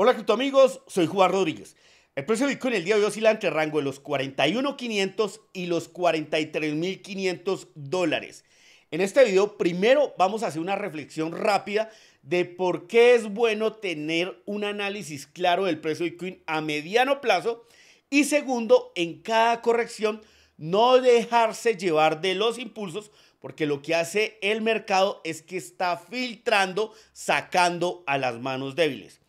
Hola tu amigos, soy Juan Rodríguez. El precio de Bitcoin el día de hoy oscila entre rango de los 41.500 y los 43.500 dólares. En este video primero vamos a hacer una reflexión rápida de por qué es bueno tener un análisis claro del precio de Bitcoin a mediano plazo y segundo, en cada corrección no dejarse llevar de los impulsos porque lo que hace el mercado es que está filtrando, sacando a las manos débiles.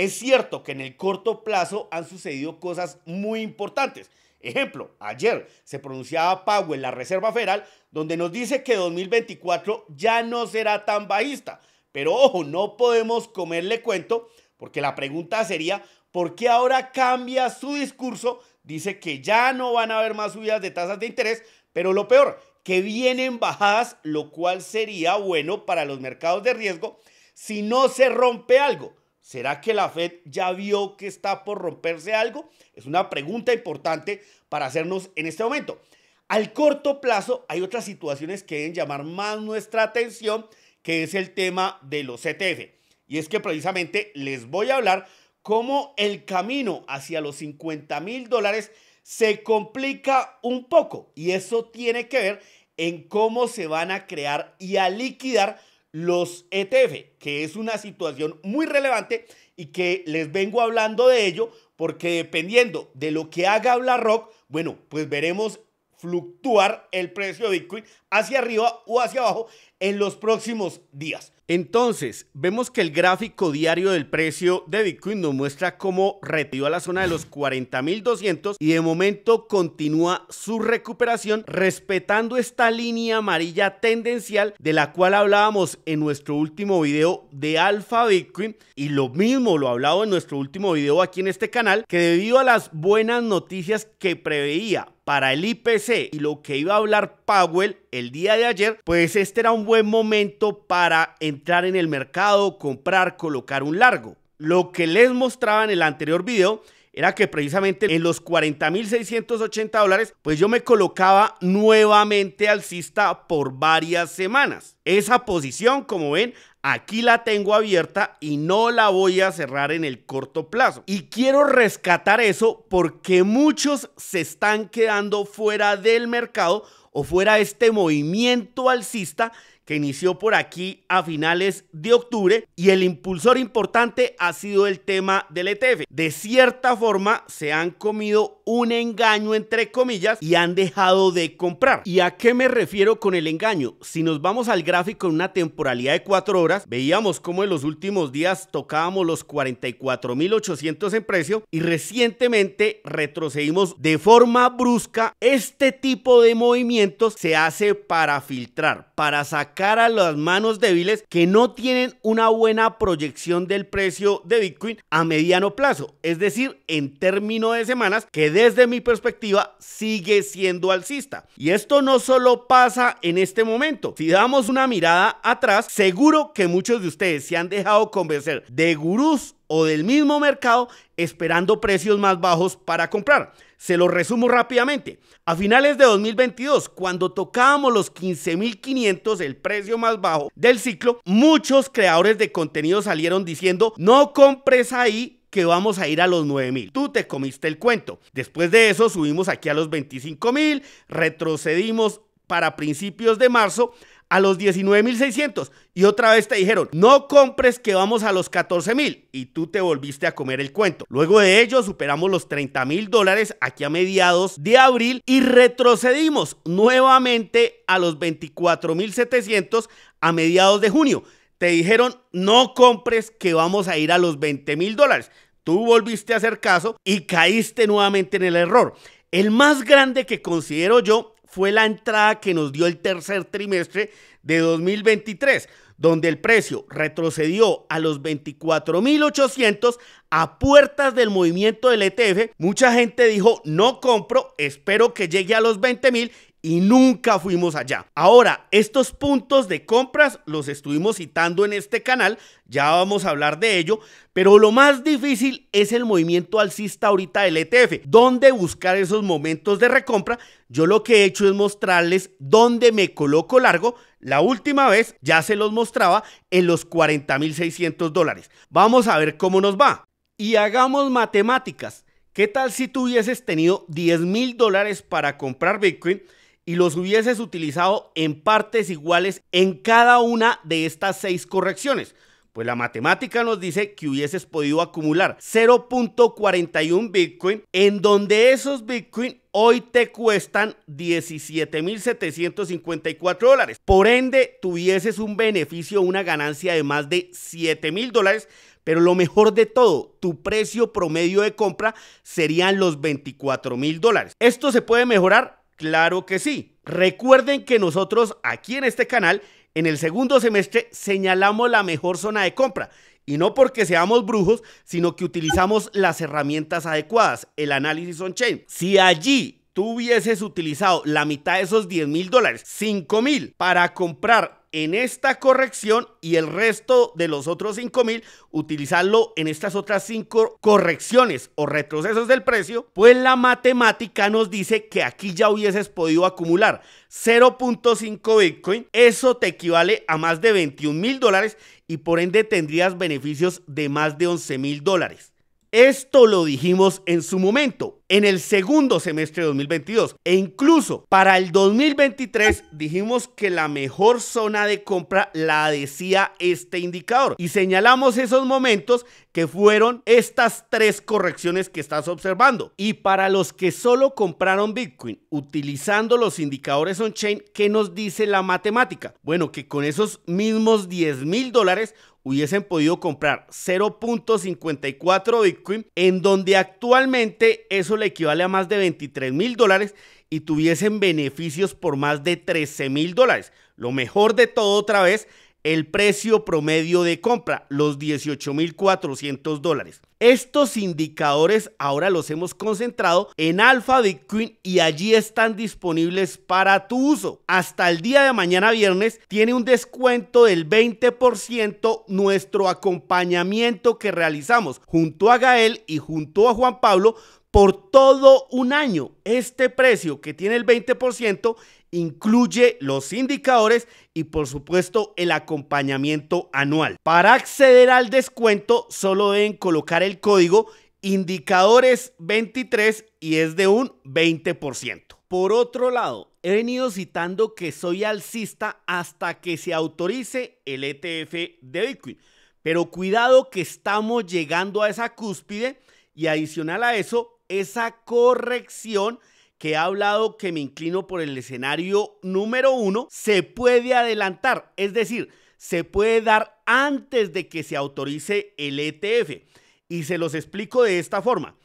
Es cierto que en el corto plazo han sucedido cosas muy importantes. Ejemplo, ayer se pronunciaba Powell, la Reserva Federal, donde nos dice que 2024 ya no será tan bajista. Pero ojo, no podemos comerle cuento, porque la pregunta sería, ¿por qué ahora cambia su discurso? Dice que ya no van a haber más subidas de tasas de interés, pero lo peor, que vienen bajadas, lo cual sería bueno para los mercados de riesgo si no se rompe algo. ¿Será que la Fed ya vio que está por romperse algo? Es una pregunta importante para hacernos en este momento. Al corto plazo hay otras situaciones que deben llamar más nuestra atención, que es el tema de los ETF. Y es que precisamente les voy a hablar cómo el camino hacia los 50 mil dólares se complica un poco. Y eso tiene que ver en cómo se van a crear y a liquidar los ETF, que es una situación muy relevante y que les vengo hablando de ello porque dependiendo de lo que haga BlackRock, bueno, pues veremos fluctuar el precio de Bitcoin hacia arriba o hacia abajo en los próximos días. Entonces, vemos que el gráfico diario del precio de Bitcoin nos muestra cómo retiró a la zona de los 40.200 y de momento continúa su recuperación respetando esta línea amarilla tendencial de la cual hablábamos en nuestro último video de Alpha Bitcoin y lo mismo lo hablado en nuestro último video aquí en este canal que debido a las buenas noticias que preveía para el IPC y lo que iba a hablar Powell el día de ayer, pues este era un buen momento para entrar en el mercado, comprar, colocar un largo. Lo que les mostraba en el anterior video era que precisamente en los 40.680 dólares, pues yo me colocaba nuevamente alcista por varias semanas. Esa posición, como ven, aquí la tengo abierta y no la voy a cerrar en el corto plazo. Y quiero rescatar eso porque muchos se están quedando fuera del mercado o fuera este movimiento alcista que inició por aquí a finales de octubre y el impulsor importante ha sido el tema del ETF. De cierta forma se han comido un engaño entre comillas y han dejado de comprar. ¿Y a qué me refiero con el engaño? Si nos vamos al gráfico en una temporalidad de 4 horas, veíamos cómo en los últimos días tocábamos los 44.800 en precio y recientemente retrocedimos de forma brusca. Este tipo de movimientos se hace para filtrar, para sacar a las manos débiles que no tienen una buena proyección del precio de Bitcoin a mediano plazo, es decir, en término de semanas, que desde mi perspectiva sigue siendo alcista. Y esto no solo pasa en este momento, si damos una mirada atrás, seguro que muchos de ustedes se han dejado convencer de gurús o del mismo mercado esperando precios más bajos para comprar. Se lo resumo rápidamente. A finales de 2022, cuando tocábamos los 15.500, el precio más bajo del ciclo, muchos creadores de contenido salieron diciendo, no compres ahí que vamos a ir a los 9000. Tú te comiste el cuento. Después de eso subimos aquí a los 25000, retrocedimos para principios de marzo a los 19.600 y otra vez te dijeron, no compres que vamos a los 14.000 y tú te volviste a comer el cuento. Luego de ello superamos los 30.000 dólares aquí a mediados de abril y retrocedimos nuevamente a los 24.700 a mediados de junio. Te dijeron, no compres que vamos a ir a los 20.000 dólares. Tú volviste a hacer caso y caíste nuevamente en el error. El más grande que considero yo fue la entrada que nos dio el tercer trimestre de 2023, donde el precio retrocedió a los 24.800 a puertas del movimiento del ETF. Mucha gente dijo, no compro, espero que llegue a los 20.000 y nunca fuimos allá. Ahora, estos puntos de compras los estuvimos citando en este canal, ya vamos a hablar de ello, pero lo más difícil es el movimiento alcista ahorita del ETF, donde buscar esos momentos de recompra. Yo lo que he hecho es mostrarles dónde me coloco largo. La última vez ya se los mostraba en los 40.600 dólares. Vamos a ver cómo nos va. Y hagamos matemáticas. ¿Qué tal si tú hubieses tenido 10 mil dólares para comprar Bitcoin? y los hubieses utilizado en partes iguales en cada una de estas seis correcciones. Pues la matemática nos dice que hubieses podido acumular 0.41 Bitcoin, en donde esos Bitcoin hoy te cuestan 17.754 dólares. Por ende, tuvieses un beneficio, una ganancia de más de 7.000 dólares, pero lo mejor de todo, tu precio promedio de compra serían los $24,000 dólares. Esto se puede mejorar Claro que sí. Recuerden que nosotros aquí en este canal, en el segundo semestre, señalamos la mejor zona de compra. Y no porque seamos brujos, sino que utilizamos las herramientas adecuadas, el análisis on-chain. Si allí tú hubieses utilizado la mitad de esos 10 mil dólares, 5 mil, para comprar en esta corrección y el resto de los otros 5 mil, utilizarlo en estas otras cinco correcciones o retrocesos del precio, pues la matemática nos dice que aquí ya hubieses podido acumular 0.5 Bitcoin. Eso te equivale a más de 21 mil dólares y por ende tendrías beneficios de más de 11 mil dólares. Esto lo dijimos en su momento, en el segundo semestre de 2022 e incluso para el 2023 dijimos que la mejor zona de compra la decía este indicador y señalamos esos momentos que fueron estas tres correcciones que estás observando. Y para los que solo compraron Bitcoin utilizando los indicadores on-chain, ¿qué nos dice la matemática? Bueno, que con esos mismos 10 mil dólares hubiesen podido comprar 0.54 Bitcoin, en donde actualmente eso le equivale a más de 23 mil dólares y tuviesen beneficios por más de 13 mil dólares. Lo mejor de todo otra vez, el precio promedio de compra, los 18 mil 400 dólares. Estos indicadores ahora los hemos concentrado en Alpha Bitcoin y allí están disponibles para tu uso. Hasta el día de mañana viernes tiene un descuento del 20% nuestro acompañamiento que realizamos junto a Gael y junto a Juan Pablo por todo un año. Este precio que tiene el 20% incluye los indicadores y por supuesto el acompañamiento anual. Para acceder al descuento solo deben colocar el el código indicadores 23 y es de un 20%. Por otro lado, he venido citando que soy alcista hasta que se autorice el ETF de Bitcoin. Pero cuidado que estamos llegando a esa cúspide y adicional a eso, esa corrección que he hablado que me inclino por el escenario número uno, se puede adelantar, es decir, se puede dar antes de que se autorice el ETF y se los explico de esta forma.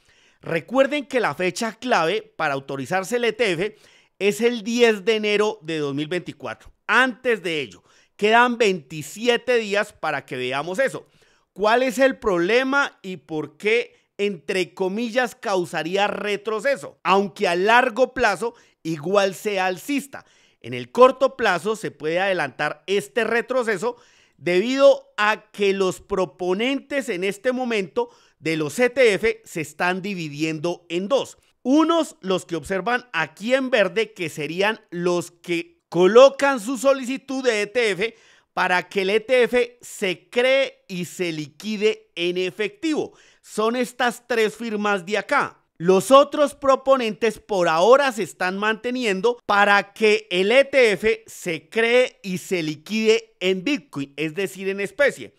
Recuerden que la fecha clave para autorizarse el ETF es el 10 de enero de 2024. Antes de ello, quedan 27 días para que veamos eso. ¿Cuál es el problema y por qué, entre comillas, causaría retroceso? Aunque a largo plazo igual sea alcista. En el corto plazo se puede adelantar este retroceso debido a que los proponentes en este momento de los ETF se están dividiendo en dos. Unos los que observan aquí en verde, que serían los que colocan su solicitud de ETF para que el ETF se cree y se liquide en efectivo. Son estas tres firmas de acá. Los otros proponentes por ahora se están manteniendo para que el ETF se cree y se liquide en Bitcoin, es decir, en especie.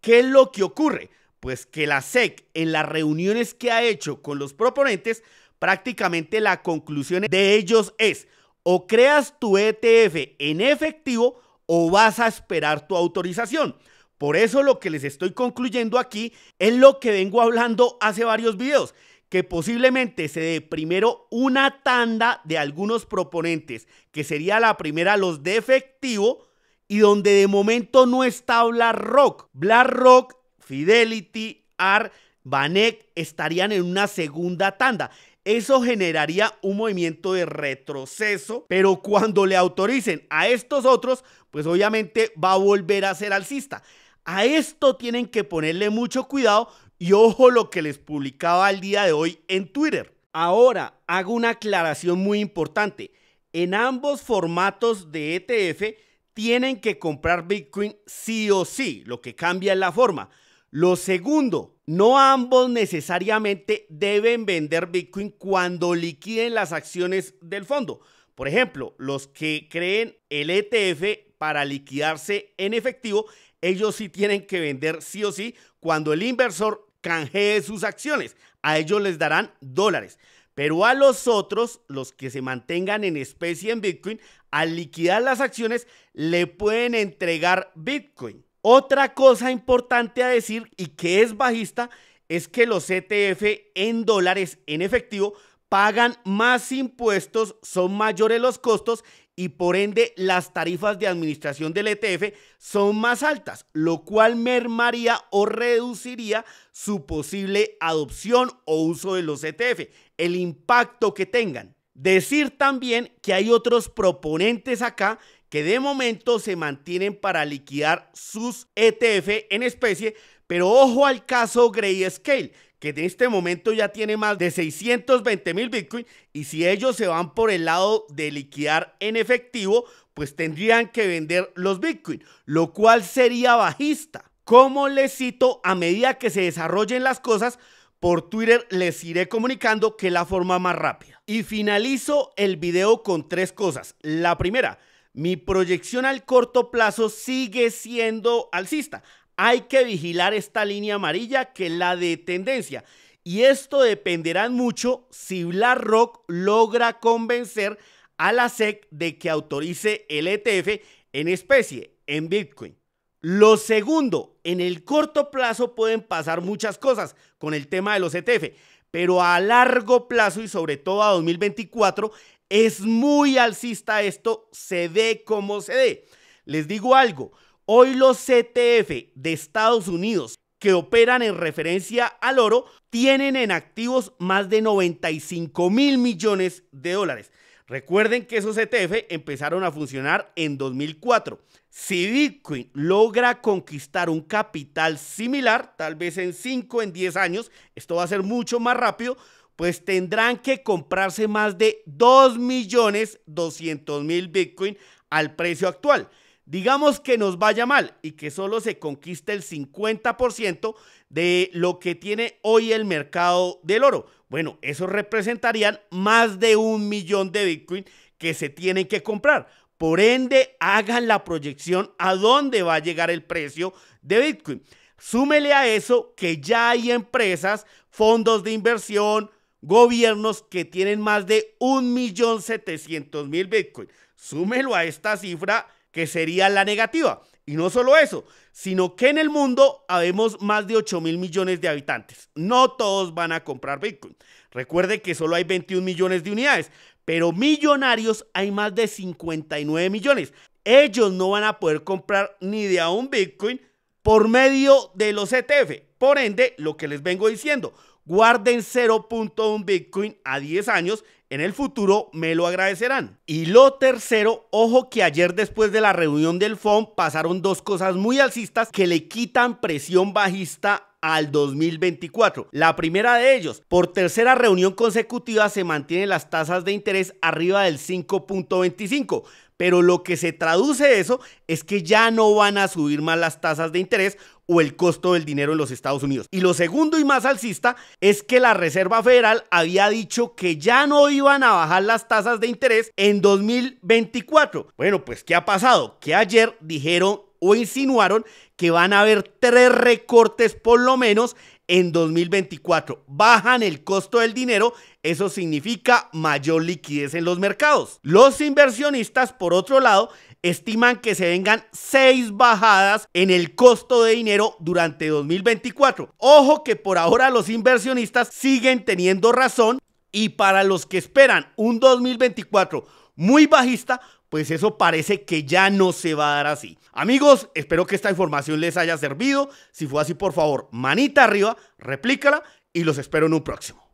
¿Qué es lo que ocurre? Pues que la SEC en las reuniones que ha hecho con los proponentes, prácticamente la conclusión de ellos es o creas tu ETF en efectivo o vas a esperar tu autorización. Por eso lo que les estoy concluyendo aquí es lo que vengo hablando hace varios videos que posiblemente se dé primero una tanda de algunos proponentes, que sería la primera los de efectivo, y donde de momento no está BlackRock. BlackRock, Fidelity, AR, Banek estarían en una segunda tanda. Eso generaría un movimiento de retroceso, pero cuando le autoricen a estos otros, pues obviamente va a volver a ser alcista. A esto tienen que ponerle mucho cuidado y ojo lo que les publicaba al día de hoy en Twitter. Ahora hago una aclaración muy importante. En ambos formatos de ETF tienen que comprar Bitcoin sí o sí. Lo que cambia es la forma. Lo segundo, no ambos necesariamente deben vender Bitcoin cuando liquiden las acciones del fondo. Por ejemplo, los que creen el ETF para liquidarse en efectivo, ellos sí tienen que vender sí o sí cuando el inversor canjee sus acciones. A ellos les darán dólares. Pero a los otros, los que se mantengan en especie en Bitcoin, al liquidar las acciones, le pueden entregar Bitcoin. Otra cosa importante a decir y que es bajista es que los ETF en dólares en efectivo pagan más impuestos, son mayores los costos y por ende las tarifas de administración del ETF son más altas, lo cual mermaría o reduciría su posible adopción o uso de los ETF, el impacto que tengan. Decir también que hay otros proponentes acá que de momento se mantienen para liquidar sus ETF en especie, pero ojo al caso Scale que en este momento ya tiene más de 620 mil Bitcoin, y si ellos se van por el lado de liquidar en efectivo, pues tendrían que vender los Bitcoin, lo cual sería bajista. Como les cito, a medida que se desarrollen las cosas, por Twitter les iré comunicando que la forma más rápida. Y finalizo el video con tres cosas. La primera, mi proyección al corto plazo sigue siendo alcista, hay que vigilar esta línea amarilla que es la de tendencia. Y esto dependerá mucho si BlackRock logra convencer a la SEC de que autorice el ETF en especie, en Bitcoin. Lo segundo, en el corto plazo pueden pasar muchas cosas con el tema de los ETF, pero a largo plazo y sobre todo a 2024 es muy alcista esto, se dé como se dé. Les digo algo, Hoy los CTF de Estados Unidos que operan en referencia al oro tienen en activos más de 95 mil millones de dólares. Recuerden que esos CTF empezaron a funcionar en 2004. Si Bitcoin logra conquistar un capital similar, tal vez en 5, en 10 años, esto va a ser mucho más rápido, pues tendrán que comprarse más de 2.200.000 Bitcoin al precio actual. Digamos que nos vaya mal y que solo se conquiste el 50% de lo que tiene hoy el mercado del oro. Bueno, eso representarían más de un millón de Bitcoin que se tienen que comprar. Por ende, hagan la proyección a dónde va a llegar el precio de Bitcoin. Súmele a eso que ya hay empresas, fondos de inversión, gobiernos que tienen más de un millón mil Bitcoin. Súmelo a esta cifra que sería la negativa. Y no solo eso, sino que en el mundo habemos más de 8 mil millones de habitantes. No todos van a comprar Bitcoin. Recuerde que solo hay 21 millones de unidades, pero millonarios hay más de 59 millones. Ellos no van a poder comprar ni de a un Bitcoin por medio de los ETF. Por ende, lo que les vengo diciendo, guarden 0.1 Bitcoin a 10 años en el futuro me lo agradecerán. Y lo tercero, ojo que ayer después de la reunión del FOM pasaron dos cosas muy alcistas que le quitan presión bajista al 2024. La primera de ellos, por tercera reunión consecutiva se mantienen las tasas de interés arriba del 5.25. Pero lo que se traduce eso es que ya no van a subir más las tasas de interés o el costo del dinero en los Estados Unidos. Y lo segundo y más alcista es que la Reserva Federal había dicho que ya no iban a bajar las tasas de interés en 2024. Bueno, pues ¿qué ha pasado? Que ayer dijeron o insinuaron que van a haber tres recortes por lo menos en 2024. Bajan el costo del dinero, eso significa mayor liquidez en los mercados. Los inversionistas, por otro lado, estiman que se vengan seis bajadas en el costo de dinero durante 2024. Ojo que por ahora los inversionistas siguen teniendo razón y para los que esperan un 2024 muy bajista, pues eso parece que ya no se va a dar así. Amigos, espero que esta información les haya servido. Si fue así, por favor, manita arriba, replícala y los espero en un próximo.